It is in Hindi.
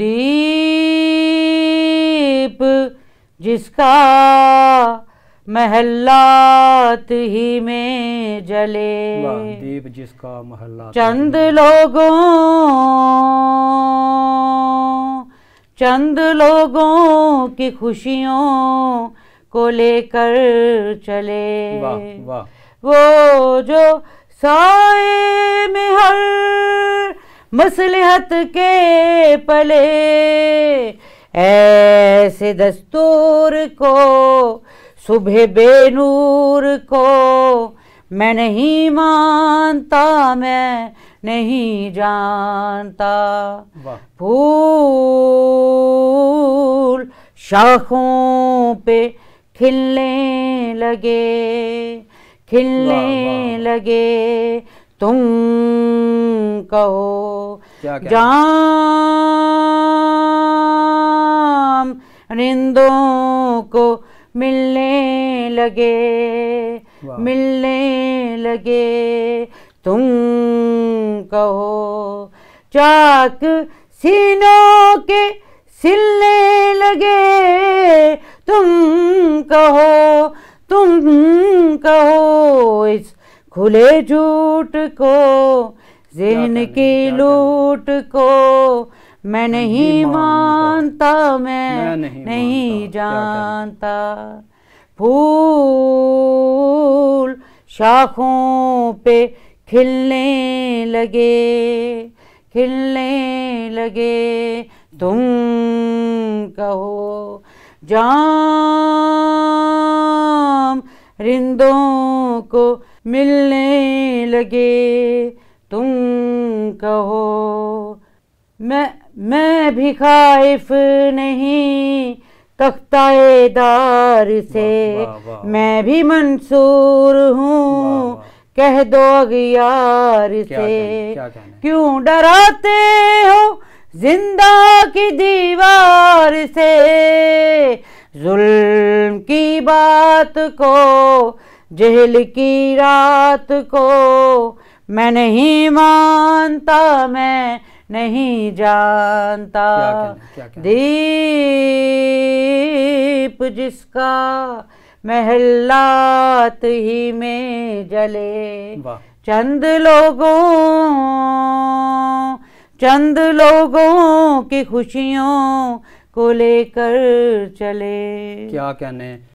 दीप जिसका महल्लात ही में जले दीप जिसका महल्ला चंद लोगों चंद लोगों की खुशियों को लेकर चले वाह वाह वो जो साए में मसलहत के पले ऐसे दस्तूर को सुबह बेनूर को मैं नहीं मानता मैं नहीं जानता फूल शाखों पे खिलने लगे खिलने लगे तुम कहो जाम रिंदों को मिलने लगे मिलने लगे तुम कहो चाक सीनों के सिलने लगे तुम कहो तुम कहो इस खुले झूठ को की लूट को मैं नहीं मानता मैं नहीं जानता फूल शाखों पे खिलने लगे खिलने लगे तुम कहो जाम रिंदों को मिलने लगे तुम कहो मैं मैं भी खाइफ नहीं तख्ताए दार से वा, वा। मैं भी मंसूर हूँ कह दो अगियार से क्यों डराते हो जिंदा की दीवार से जुल्म की बात को जहल की रात को मैं नहीं मानता मैं नहीं जानता क्या दीप जिसका महलात ही में जले चंद लोगों चंद लोगों की खुशियों को लेकर चले क्या कहने